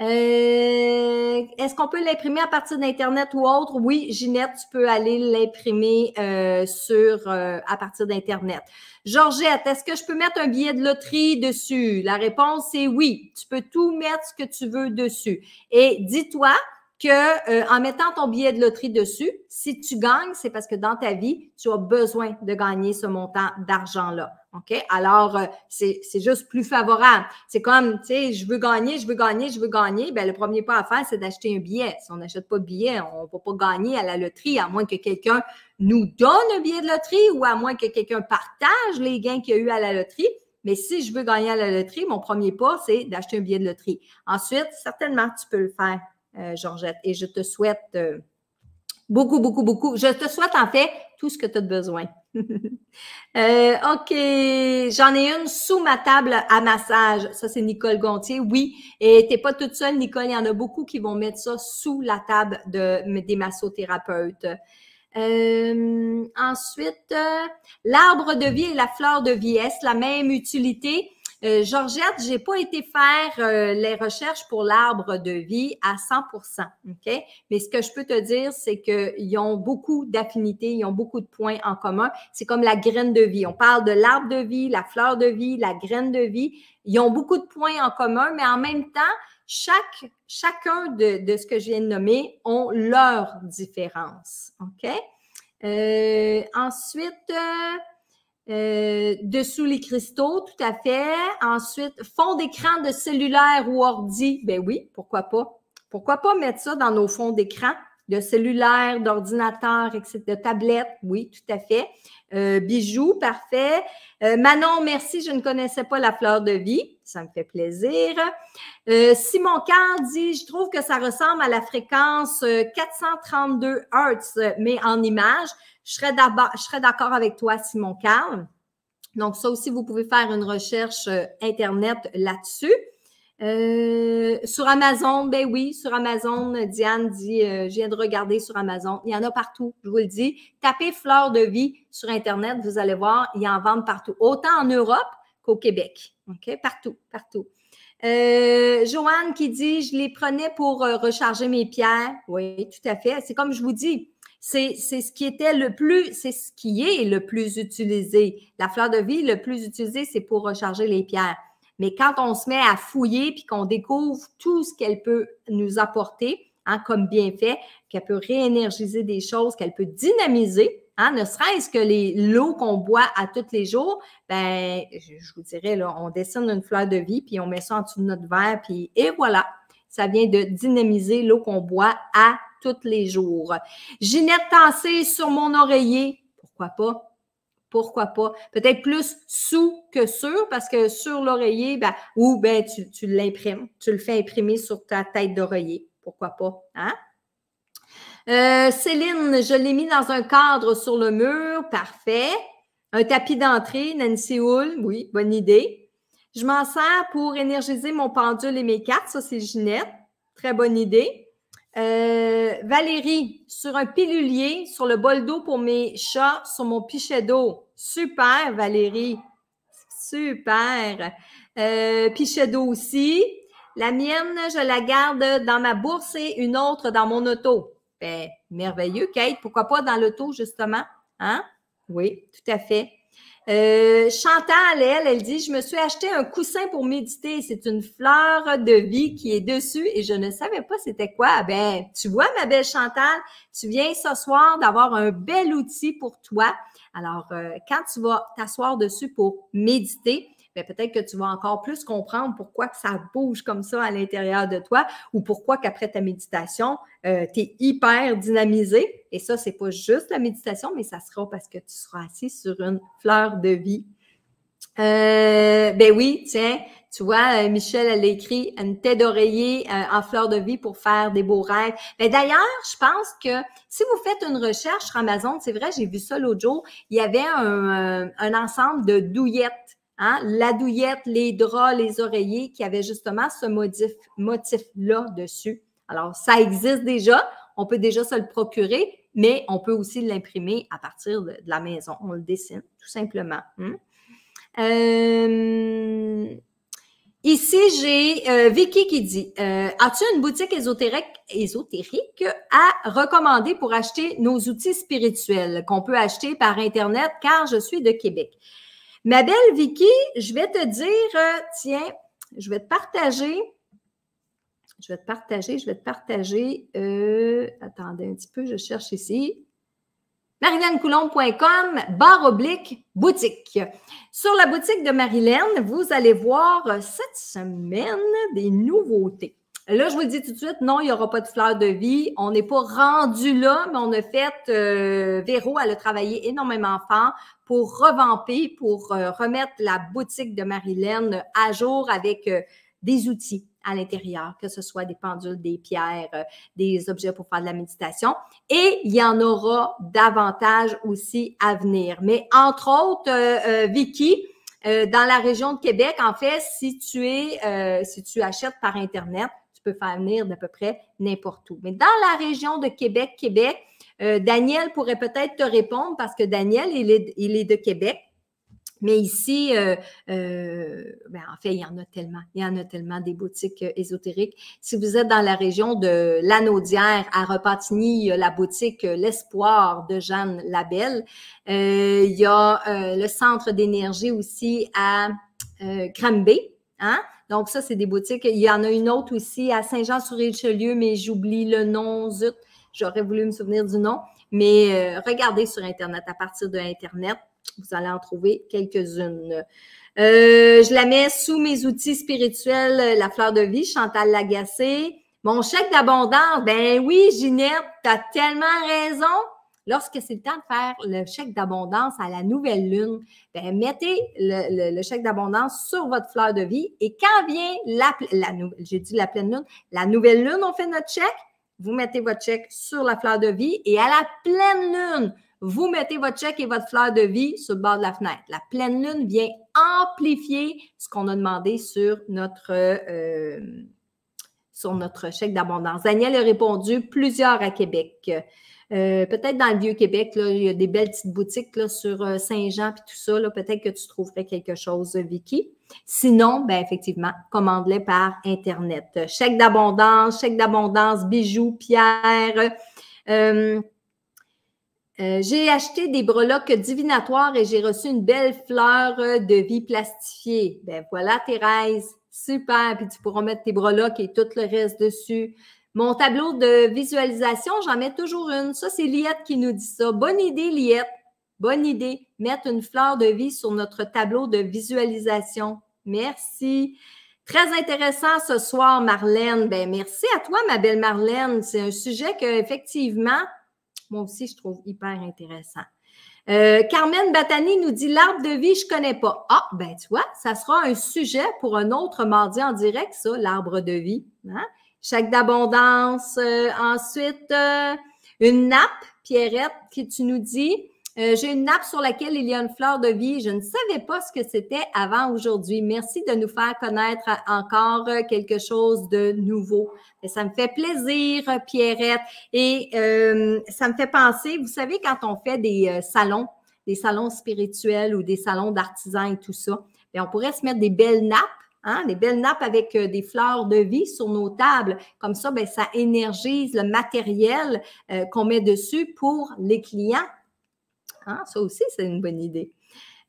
Euh, est-ce qu'on peut l'imprimer à partir d'Internet ou autre? Oui, Ginette, tu peux aller l'imprimer euh, sur euh, à partir d'Internet. Georgette, est-ce que je peux mettre un billet de loterie dessus? La réponse est oui. Tu peux tout mettre ce que tu veux dessus. Et dis-toi que en mettant ton billet de loterie dessus, si tu gagnes, c'est parce que dans ta vie, tu as besoin de gagner ce montant d'argent-là. OK? Alors, euh, c'est juste plus favorable. C'est comme, tu sais, je veux gagner, je veux gagner, je veux gagner. Ben, le premier pas à faire, c'est d'acheter un billet. Si on n'achète pas de billet, on ne va pas gagner à la loterie, à moins que quelqu'un nous donne un billet de loterie ou à moins que quelqu'un partage les gains qu'il y a eu à la loterie. Mais si je veux gagner à la loterie, mon premier pas, c'est d'acheter un billet de loterie. Ensuite, certainement, tu peux le faire, euh, Georgette. Et je te souhaite euh, beaucoup, beaucoup, beaucoup. Je te souhaite, en fait, tout ce que tu as besoin. (laughs) Euh, OK. J'en ai une sous ma table à massage. Ça, c'est Nicole Gontier. Oui. Et t'es pas toute seule, Nicole. Il y en a beaucoup qui vont mettre ça sous la table de, des massothérapeutes. Euh, ensuite, euh, l'arbre de vie et la fleur de vie, est ce la même utilité? Euh, Georgette, j'ai pas été faire euh, les recherches pour l'arbre de vie à 100%, OK? Mais ce que je peux te dire, c'est qu'ils ont beaucoup d'affinités, ils ont beaucoup de points en commun. C'est comme la graine de vie. On parle de l'arbre de vie, la fleur de vie, la graine de vie. Ils ont beaucoup de points en commun, mais en même temps, chaque, chacun de, de ce que je viens de nommer ont leurs différences, OK? Euh, ensuite... Euh, dessous les cristaux, tout à fait. Ensuite, fond d'écran de cellulaire ou ordi. Ben oui, pourquoi pas? Pourquoi pas mettre ça dans nos fonds d'écran de cellulaire, d'ordinateur, etc., de tablette? Oui, tout à fait. Euh, bijoux, parfait. Euh, Manon, merci, je ne connaissais pas la fleur de vie ça me fait plaisir. Euh, Simon Carl dit, je trouve que ça ressemble à la fréquence 432 euh, Hz, mais en image. Je serais d'accord avec toi, Simon Carl. Donc, ça aussi, vous pouvez faire une recherche euh, Internet là-dessus. sur Amazon, ben oui, sur Amazon, Diane dit, je viens de regarder sur Amazon. Il y en a partout, je vous le dis. Tapez fleur de vie sur Internet, vous allez voir, il y en vend partout. Autant en Europe qu'au Québec. OK? Partout, partout. Euh, Joanne qui dit Je les prenais pour euh, recharger mes pierres. Oui, tout à fait. C'est comme je vous dis, c'est ce qui était le plus, c'est ce qui est le plus utilisé. La fleur de vie, le plus utilisé, c'est pour recharger les pierres. Mais quand on se met à fouiller puis qu'on découvre tout ce qu'elle peut nous apporter, hein, comme bienfait, qu'elle peut réénergiser des choses, qu'elle peut dynamiser, Hein, ne serait-ce que les l'eau qu'on boit à tous les jours, ben, je, vous dirais, là, on dessine une fleur de vie, puis on met ça en dessous de notre verre, puis et voilà, ça vient de dynamiser l'eau qu'on boit à tous les jours. Ginette tassée sur mon oreiller, pourquoi pas? Pourquoi pas? Peut-être plus sous que sur, parce que sur l'oreiller, ben, ou ben, tu, tu l'imprimes, tu le fais imprimer sur ta tête d'oreiller. Pourquoi pas? Hein? Euh, Céline, je l'ai mis dans un cadre sur le mur. Parfait. Un tapis d'entrée, Nancy Hull. Oui, bonne idée. Je m'en sers pour énergiser mon pendule et mes cartes. Ça, c'est Ginette. Très bonne idée. Euh, Valérie, sur un pilulier, sur le bol d'eau pour mes chats, sur mon pichet d'eau. Super, Valérie. Super. Euh, pichet d'eau aussi. La mienne, je la garde dans ma bourse et une autre dans mon auto. Ben, merveilleux, Kate. Pourquoi pas dans le l'auto, justement? Hein? Oui, tout à fait. Euh, Chantal, elle, elle dit, je me suis acheté un coussin pour méditer. C'est une fleur de vie qui est dessus et je ne savais pas c'était quoi. Ah ben, tu vois, ma belle Chantal, tu viens ce soir d'avoir un bel outil pour toi. Alors, euh, quand tu vas t'asseoir dessus pour méditer, ben, peut-être que tu vas encore plus comprendre pourquoi que ça bouge comme ça à l'intérieur de toi ou pourquoi qu'après ta méditation, euh, tu es hyper dynamisé. Et ça, c'est pas juste la méditation, mais ça sera parce que tu seras assis sur une fleur de vie. Euh, ben oui, tiens, tu vois, euh, Michel, elle écrit une tête d'oreiller en fleur de vie pour faire des beaux rêves. Mais ben, d'ailleurs, je pense que si vous faites une recherche sur Amazon, c'est vrai, j'ai vu ça l'autre jour, il y avait un ensemble de douillettes Hein, la douillette, les draps, les oreillers qui avaient justement ce motif-là dessus. Alors, ça existe déjà, on peut déjà se le procurer, mais on peut aussi l'imprimer à partir de, la maison. On le dessine, tout simplement. Hein. Euh, ici, j'ai euh, Vicky qui dit euh, As-tu une boutique ésotérique, ésotérique, à recommander pour acheter nos outils spirituels qu'on peut acheter par Internet car je suis de Québec? Ma belle Vicky, je vais te dire, euh, tiens, je vais te partager. Je vais te partager, je vais te partager. Euh, attendez un petit peu, je cherche ici marilannecoulombe.com, barre oblique, boutique. Sur la boutique de Marilène, vous allez voir euh, cette semaine des nouveautés. Là, je vous dis tout de suite, non, il n'y aura pas de fleurs de vie. On n'est pas rendu là, mais on a fait, euh, Véro, elle a travaillé énormément fort pour revamper, pour euh, remettre la boutique de Marilyn à jour avec euh, des outils à l'intérieur, que ce soit des pendules, des pierres, des objets pour faire de la méditation. Et il y en aura davantage aussi à venir. Mais entre autres, Vicky, dans la région de Québec, en fait, si tu es, si tu achètes par Internet, peut faire venir d'à peu près n'importe où. Mais dans la région de Québec, Québec, euh, Daniel pourrait peut-être te répondre parce que Daniel, il est, il est de Québec. Mais ici, euh, euh, ben, en fait, il y en a tellement. Il y en a tellement des boutiques euh, ésotériques. Si vous êtes dans la région de Lanaudière, à Repatigny, il y a la boutique L'Espoir de Jeanne Labelle. il y a le centre d'énergie aussi à Crambé, Hein? Donc, ça, c'est des boutiques. Il y en a une autre aussi à Saint-Jean-sur-Richelieu, mais j'oublie le nom, zut, j'aurais voulu me souvenir du nom. Mais euh, regardez sur Internet, à partir de Internet, vous allez en trouver quelques-unes. Euh, je la mets sous mes outils spirituels, la fleur de vie, Chantal Lagacé. Mon chèque d'abondance, ben oui, Ginette, tu as tellement raison. Lorsque c'est le temps de faire le chèque d'abondance à la nouvelle lune, ben, mettez le, chèque d'abondance sur votre fleur de vie et quand vient la, j'ai dit la pleine lune, la nouvelle lune, on fait notre chèque, vous mettez votre chèque sur la fleur de vie et à la pleine lune, vous mettez votre chèque et votre fleur de vie sur le bord de la fenêtre. La pleine lune vient amplifier ce qu'on a demandé sur notre, euh, sur notre chèque d'abondance. Daniel a répondu plusieurs à Québec. Euh, peut-être dans le Vieux-Québec, il y a des belles petites boutiques sur euh, Saint-Jean et tout ça. Peut-être que tu trouverais quelque chose, euh, Vicky. Sinon, ben, effectivement, commande-les par Internet. Chèque d'abondance, chèque d'abondance, bijoux, pierre. j'ai acheté des breloques divinatoires et j'ai reçu une belle fleur de vie plastifiée. Ben voilà, Thérèse, super. Puis tu pourras mettre tes breloques et tout le reste dessus. Mon tableau de visualisation, j'en mets toujours une. Ça, c'est Liette qui nous dit ça. Bonne idée, Liette. Bonne idée. Mettre une fleur de vie sur notre tableau de visualisation. Merci. Très intéressant ce soir, Marlène. Ben, merci à toi, ma belle Marlène. C'est un sujet que, effectivement, moi aussi, je trouve hyper intéressant. Euh, Carmen Batani nous dit l'arbre de vie, je connais pas. Ah, ben tu vois, ça sera un sujet pour un autre mardi en direct, ça, l'arbre de vie. Hein? chèque d'abondance. Euh, ensuite, euh, une nappe, Pierrette, qui tu nous dis, euh, j'ai une nappe sur laquelle il y a une fleur de vie. Je ne savais pas ce que c'était avant aujourd'hui. Merci de nous faire connaître encore quelque chose de nouveau. ça me fait plaisir, Pierrette. Et ça me fait penser, vous savez, quand on fait des salons, des salons spirituels ou des salons d'artisans et tout ça, on pourrait se mettre des belles nappes les hein, belles nappes avec euh, des fleurs de vie sur nos tables. Comme ça, ben, ça énergise le matériel euh, qu'on met dessus pour les clients. Hein, ça aussi, c'est une bonne idée.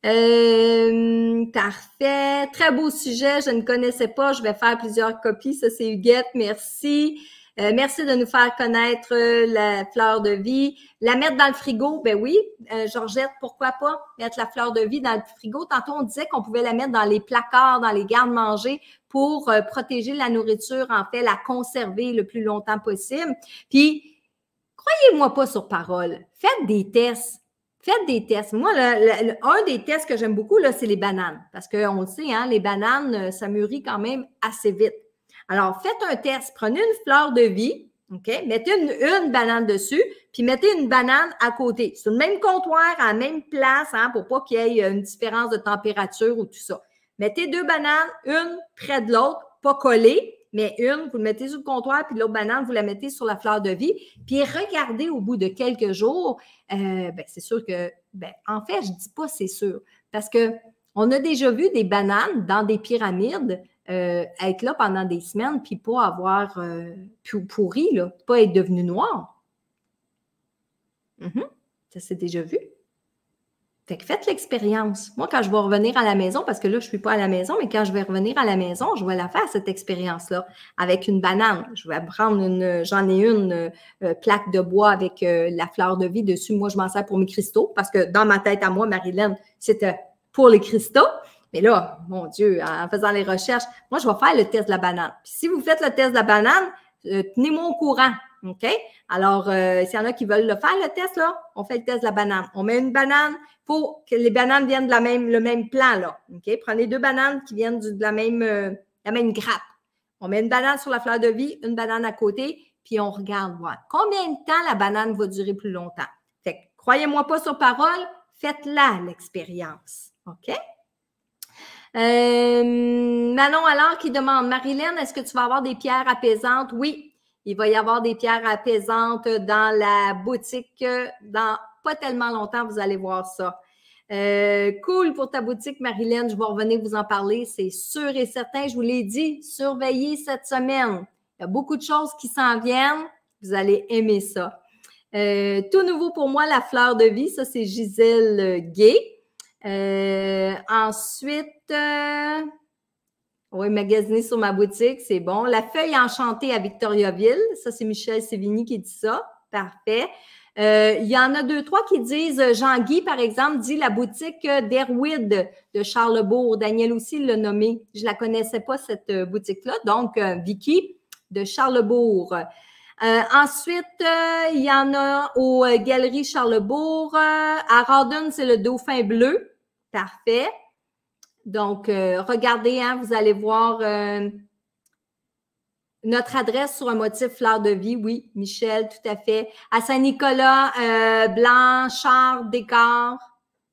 Euh, parfait. Très beau sujet. Je ne connaissais pas. Je vais faire plusieurs copies. Ça, c'est Huguette. Merci. Euh, merci de nous faire connaître euh, la fleur de vie. La mettre dans le frigo, ben oui, euh, Georgette, pourquoi pas mettre la fleur de vie dans le frigo? Tantôt, on disait qu'on pouvait la mettre dans les placards, dans les gardes-manger pour protéger la nourriture, en fait, la conserver le plus longtemps possible. Puis, croyez-moi pas sur parole, faites des tests. Faites des tests. Moi, un des tests que j'aime beaucoup, là, c'est les bananes. Parce qu'on le sait, hein, les bananes, ça mûrit quand même assez vite. Alors, faites un test. Prenez une fleur de vie, OK? Mettez une, banane dessus, puis mettez une banane à côté. sur le même comptoir, à la même place, hein, pour pas qu'il y ait une différence de température ou tout ça. Mettez deux bananes, une près de l'autre, pas collées, mais une, vous le mettez sur le comptoir, puis l'autre banane, vous la mettez sur la fleur de vie, puis regardez au bout de quelques jours, euh, ben, c'est sûr que, ben, en fait, je dis pas c'est sûr, parce que on a déjà vu des bananes dans des pyramides euh, être là pendant des semaines puis pas avoir euh, pourri, là, pas être devenu noir. Mhm. Ça s'est déjà vu. Fait que faites l'expérience. Moi, quand je vais revenir à la maison, parce que là, je ne suis pas à la maison, mais quand je vais revenir à la maison, je vais la faire, cette expérience-là, avec une banane. Je vais prendre une, j'en ai une euh, plaque de bois avec la fleur de vie dessus. Moi, je m'en sers pour mes cristaux, parce que dans ma tête à moi, Marilyn, c'était pour les cristaux. Mais là, mon Dieu, en faisant les recherches, moi, je vais faire le test de la banane. si vous faites le test de la banane, euh, tenez-moi au courant. OK? Alors, euh, s'il y en a qui veulent le faire, le test, là, on fait le test de la banane. On met une banane pour que les bananes viennent de la même, le même plan, là. OK? Prenez deux bananes qui viennent de la même, euh, la même grappe. On met une banane sur la fleur de vie, une banane à côté, puis on regarde combien de temps la banane va durer plus longtemps. Fait croyez-moi pas sur parole, faites-la l'expérience. OK? Euh, Manon alors qui demande Marilyn, est-ce que tu vas avoir des pierres apaisantes? Oui, il va y avoir des pierres apaisantes dans la boutique. Dans pas tellement longtemps, vous allez voir ça. Euh, cool pour ta boutique, Marilyn. Je vais revenir vous en parler, c'est sûr et certain. Je vous l'ai dit, surveillez cette semaine. Il y a beaucoup de choses qui s'en viennent. Vous allez aimer ça. Euh, tout nouveau pour moi, la fleur de vie, ça c'est Gisèle Gay. Euh, ensuite, euh, oui, magasiner sur ma boutique, c'est bon. La feuille enchantée à Victoriaville, ça c'est Michel Sévigny qui dit ça. Parfait. Euh, il y en a deux, trois qui disent, euh, Jean-Guy, par exemple, dit la boutique d'Erwid de Charlebourg. Daniel aussi l'a nommé. Je ne la connaissais pas, cette boutique-là. Donc, Vicky de Charlebourg. ensuite, il y en a aux Galeries Charlebourg. à Rawdon, c'est le Dauphin Bleu. Parfait. Donc, euh, regardez, hein, vous allez voir euh, notre adresse sur un motif fleur de vie. Oui, Michel, tout à fait. À Saint-Nicolas, euh, Blanchard Décor.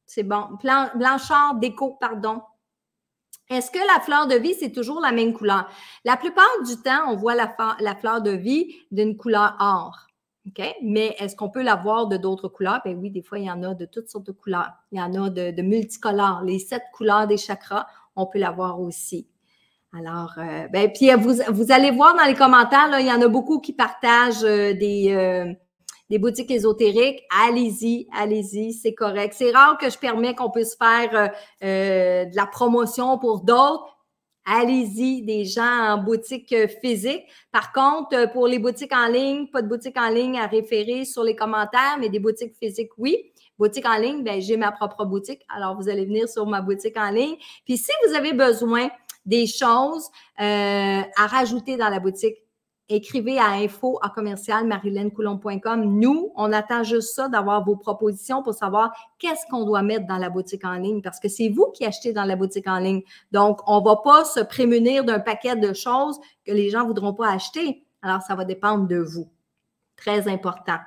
C'est bon. Blanchard Déco, pardon. Est-ce que la fleur de vie, c'est toujours la même couleur? La plupart du temps, on voit la fleur de vie d'une couleur or. OK, Mais est-ce qu'on peut l'avoir de d'autres couleurs? Ben oui, des fois, il y en a de toutes sortes de couleurs. Il y en a de, multicolores. Les sept couleurs des chakras, on peut l'avoir aussi. Alors, euh, ben, puis euh, vous, vous, allez voir dans les commentaires, il y en a beaucoup qui partagent euh, des, des boutiques ésotériques. Allez-y, allez-y, c'est correct. C'est rare que je permets qu'on puisse faire de la promotion pour d'autres, allez-y, des gens en boutique euh, physique. Par contre, euh, pour les boutiques en ligne, pas de boutique en ligne à référer sur les commentaires, mais des boutiques physiques, oui. Boutique en ligne, ben, j'ai ma propre boutique. Alors, vous allez venir sur ma boutique en ligne. Puis, si vous avez besoin des choses euh, à rajouter dans la boutique, écrivez à info à commercial Nous, on attend juste ça d'avoir vos propositions pour savoir qu'est-ce qu'on doit mettre dans la boutique en ligne parce que c'est vous qui achetez dans la boutique en ligne. Donc, on ne va pas se prémunir d'un paquet de choses que les gens ne voudront pas acheter. Alors, ça va dépendre de vous. Très important.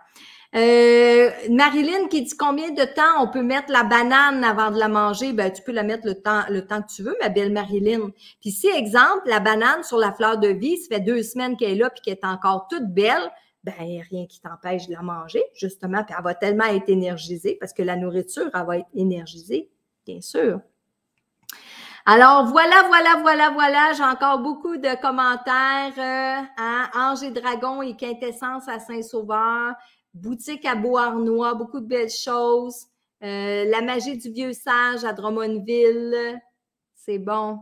Euh, Marilyn qui dit combien de temps on peut mettre la banane avant de la manger? Ben, tu peux la mettre le temps, le temps que tu veux, ma belle Marilyn. Puis si, exemple, la banane sur la fleur de vie, ça fait deux semaines qu'elle est là puis qu'elle est encore toute belle, ben, rien qui t'empêche de la manger, justement, puis elle va tellement être énergisée parce que la nourriture, elle va être énergisée, bien sûr. Alors voilà, voilà, voilà, voilà. J'ai encore beaucoup de commentaires. Euh, hein, Ange Dragon et Quintessence à Saint-Sauveur boutique à Beauharnois, beaucoup de belles choses. Euh, la magie du vieux sage à Drummondville, c'est bon.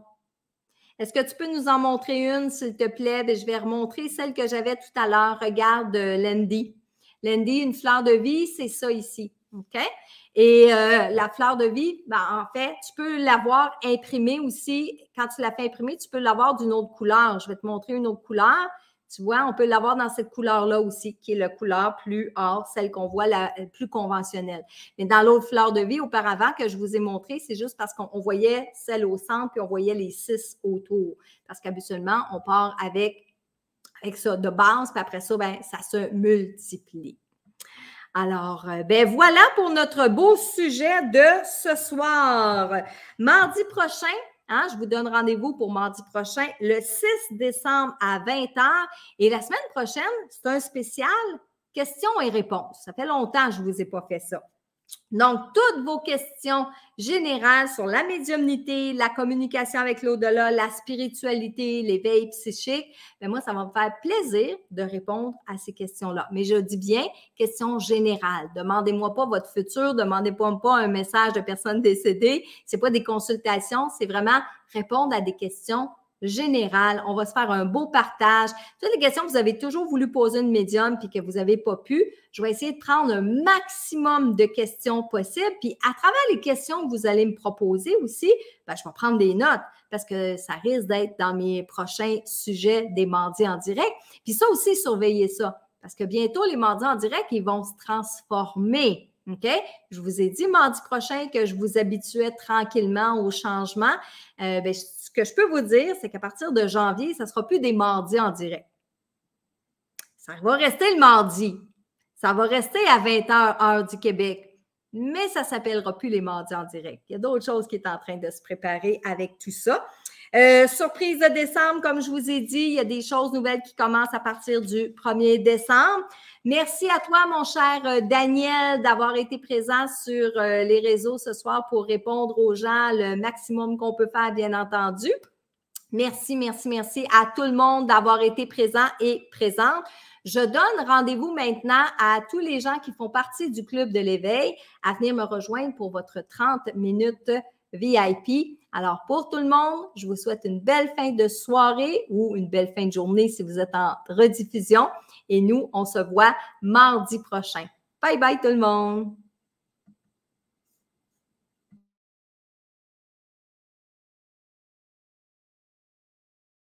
Est-ce que tu peux nous en montrer une, s'il te plaît? Ben, je vais remontrer celle que j'avais tout à l'heure. Regarde, euh, l'Endy. L'Endy, une fleur de vie, c'est ça ici. OK? Et euh, la fleur de vie, ben, en fait, tu peux l'avoir imprimée aussi. Quand tu l'as fait imprimer, tu peux l'avoir d'une autre couleur. Je vais te montrer une autre couleur. Tu vois, on peut l'avoir dans cette couleur-là aussi, qui est la couleur plus or, celle qu'on voit la euh, plus conventionnelle. Mais dans l'autre fleur de vie auparavant que je vous ai montrée, c'est juste parce qu'on voyait celle au centre puis on voyait les six autour. Parce qu'habituellement, on part avec, avec ça de base, puis après ça, ben, ça se multiplie. Alors, euh, ben voilà pour notre beau sujet de ce soir. Mardi prochain, Hein? Je vous donne rendez-vous pour mardi prochain, le 6 décembre à 20h. Et la semaine prochaine, c'est un spécial questions et réponses. Ça fait longtemps que je ne vous ai pas fait ça. Donc, toutes vos questions générales sur la médiumnité, la communication avec l'au-delà, la spiritualité, l'éveil psychique, mais ben, moi, ça va me faire plaisir de répondre à ces questions-là. Mais je dis bien questions générales. Demandez-moi pas votre futur, demandez-moi pas un message de personnes décédées. C'est pas des consultations, c'est vraiment répondre à des questions Général, On va se faire un beau partage. Toutes les questions que vous avez toujours voulu poser une médium puis que vous n'avez pas pu, je vais essayer de prendre un maximum de questions possibles. Puis à travers les questions que vous allez me proposer aussi, ben, je vais prendre des notes parce que ça risque d'être dans mes prochains sujets des mardis en direct. Puis ça aussi, surveillez ça parce que bientôt, les mardis en direct, ils vont se transformer. OK? Je vous ai dit mardi prochain que je vous habituais tranquillement au changement. Euh, ben, ce que je peux vous dire, c'est qu'à partir de janvier, ça ne sera plus des mardis en direct. Ça va rester le mardi. Ça va rester à 20h, heure du Québec. Mais ça ne s'appellera plus les mardis en direct. Il y a d'autres choses qui sont en train de se préparer avec tout ça. Euh, surprise de décembre, comme je vous ai dit, il y a des choses nouvelles qui commencent à partir du 1er décembre. Merci à toi, mon cher euh, Daniel, d'avoir été présent sur euh, les réseaux ce soir pour répondre aux gens le maximum qu'on peut faire, bien entendu. Merci, merci, merci à tout le monde d'avoir été présent et présente. Je donne rendez-vous maintenant à tous les gens qui font partie du Club de l'éveil à venir me rejoindre pour votre 30 minutes VIP. Alors, pour tout le monde, je vous souhaite une belle fin de soirée ou une belle fin de journée si vous êtes en rediffusion. Et nous, on se voit mardi prochain. Bye bye tout le monde!